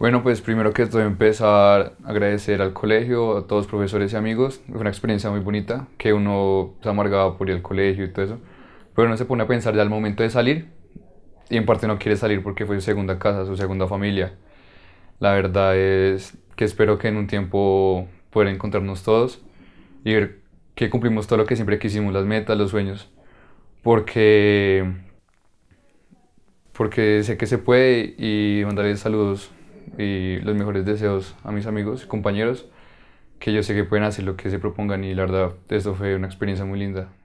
Bueno, pues primero que todo empezar a agradecer al colegio, a todos los profesores y amigos. Fue una experiencia muy bonita, que uno se amargaba por ir al colegio y todo eso. Pero uno se pone a pensar ya al momento de salir, y en parte no quiere salir porque fue su segunda casa, su segunda familia. La verdad es que espero que en un tiempo poder encontrarnos todos y ver que cumplimos todo lo que siempre quisimos, las metas, los sueños. Porque, porque sé que se puede y mandaré saludos y los mejores deseos a mis amigos y compañeros que yo sé que pueden hacer lo que se propongan y la verdad esto fue una experiencia muy linda.